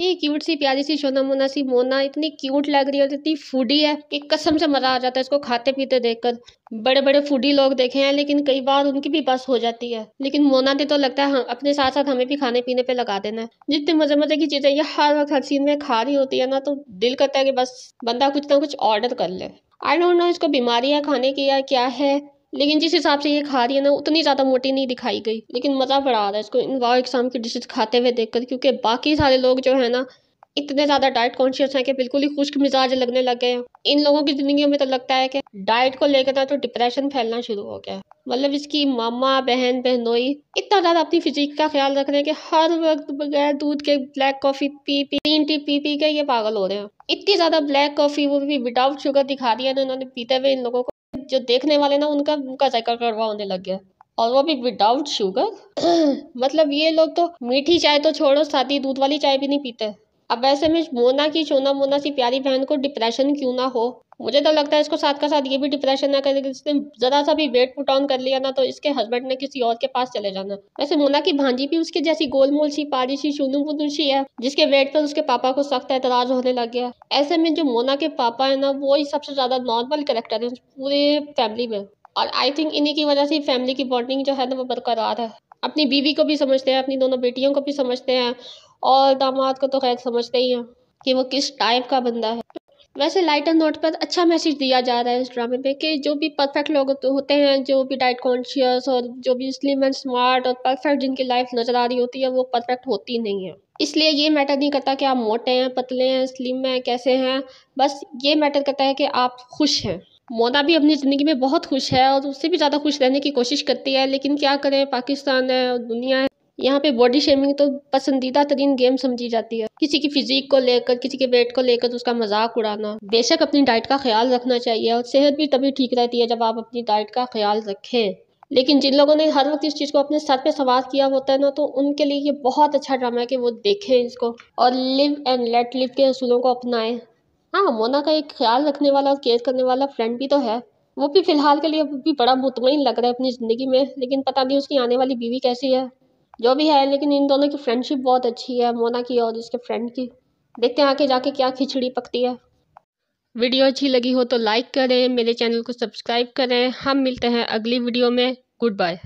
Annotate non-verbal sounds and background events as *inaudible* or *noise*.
इतनी क्यूट सी प्यारी सी सोना मोना सी मोना इतनी क्यूट लग रही है और इतनी फूडी है कि कसम से मजा आ जाता है इसको खाते पीते देखकर बड़े बड़े फूडी लोग देखे हैं लेकिन कई बार उनकी भी बस हो जाती है लेकिन मोना ने तो लगता है हाँ, अपने साथ साथ हमें भी खाने पीने पे लगा देना है जितने मजे मजे की चीजें ये हर वक्त हर सीन में खा रही होती है ना तो दिल करता है कि बस बंदा कुछ ना कुछ ऑर्डर कर ले आई डोंट नो इसको बीमारी है खाने की या क्या है लेकिन जिस हिसाब से ये खा रही है ना उतनी ज़्यादा मोटी नहीं दिखाई गई लेकिन मज़ा बड़ा आ रहा है इसको इन वाओ एग्जाम की डिशेज खाते हुए देखकर क्योंकि बाकी सारे लोग जो है ना इतने ज़्यादा डाइट कॉन्शियस हैं कि बिल्कुल ही खुश्क मिजाज लगने गए हैं इन लोगों की ज़िंदगी में तो लगता है कि डाइट को लेकर ना तो डिप्रेशन फैलना शुरू हो गया है मतलब इसकी मामा बहन बहनोई इतना ज़्यादा अपनी फिजिक का ख्याल रख रहे हैं कि हर वक्त बगैर दूध के ब्लैक कॉफ़ी पी पी तीन टी पी पी के ये पागल हो रहे हैं इतनी ज़्यादा ब्लैक कॉफ़ी वो भी विदाउट शुगर दिखा रही है उन्होंने पीते हुए इन लोगों को जो देखने वाले ना उनका उनका जायका कड़वा होने लग गया और वो भी विदाउट शुगर *clears throat* मतलब ये लोग तो मीठी चाय तो छोड़ो साथ ही दूध वाली चाय भी नहीं पीते अब वैसे में मोना की सोना मोना सी प्यारी बहन को डिप्रेशन क्यों ना हो मुझे तो लगता है इसको साथ का साथ ये भी डिप्रेशन ना करे इसने जरा सा भी वेट पुट ऑन कर लिया ना तो इसके हस्बैंड ने किसी और के पास चले जाना वैसे मोना की भांजी भी उसके जैसी गोलमोल सी पारी सी चुनू बुनू सी है जिसके वेट पर उसके पापा को सख्त एतराज होने लग गया ऐसे में जो मोना के पापा है ना वो ही सबसे ज्यादा नॉर्मल करेक्टर है पूरे फैमिली में और आई थिंक इन्हीं की वजह से फैमिली की बॉन्डिंग जो है ना वो बरकरार है अपनी बीवी को भी समझते हैं अपनी दोनों बेटियों को भी समझते हैं और दामाद को तो खैर समझते ही हैं कि वो किस टाइप का बंदा है वैसे लाइटर नोट पर अच्छा मैसेज दिया जा रहा है इस ड्रामे पे कि जो भी परफेक्ट लोग तो होते हैं जो भी डाइट कॉन्शियस और जो भी स्लिम एंड स्मार्ट और परफेक्ट जिनकी लाइफ नज़र आ रही होती है वो परफेक्ट होती नहीं है इसलिए ये मैटर नहीं करता कि आप मोटे हैं पतले हैं स्लिम हैं कैसे हैं बस ये मैटर करता है कि आप खुश हैं मोना भी अपनी ज़िंदगी में बहुत खुश है और उससे भी ज़्यादा खुश रहने की कोशिश करती है लेकिन क्या करें पाकिस्तान है और दुनिया है यहाँ पे बॉडी शेमिंग तो पसंदीदा तरीन गेम समझी जाती है किसी की फिजिक को लेकर किसी के वेट को लेकर तो उसका मजाक उड़ाना बेशक अपनी डाइट का ख्याल रखना चाहिए और सेहत भी तभी ठीक रहती है जब आप अपनी डाइट का ख्याल रखें लेकिन जिन लोगों ने हर वक्त इस चीज़ को अपने सर पे सवार किया होता है ना तो उनके लिए ये बहुत अच्छा ड्रामा है कि वो देखें इसको और लिव एंड लेट लिव के असूलों को अपनाएं हाँ मोना का एक ख्याल रखने वाला और केयर करने वाला फ्रेंड भी तो है वो भी फ़िलहाल के लिए भी बड़ा मुतमिन लग रहा है अपनी ज़िंदगी में लेकिन पता नहीं उसकी आने वाली बीवी कैसी है जो भी है लेकिन इन दोनों की फ्रेंडशिप बहुत अच्छी है मोना की और इसके फ्रेंड की देखते हैं आके जाके क्या खिचड़ी पकती है वीडियो अच्छी लगी हो तो लाइक करें मेरे चैनल को सब्सक्राइब करें हम मिलते हैं अगली वीडियो में गुड बाय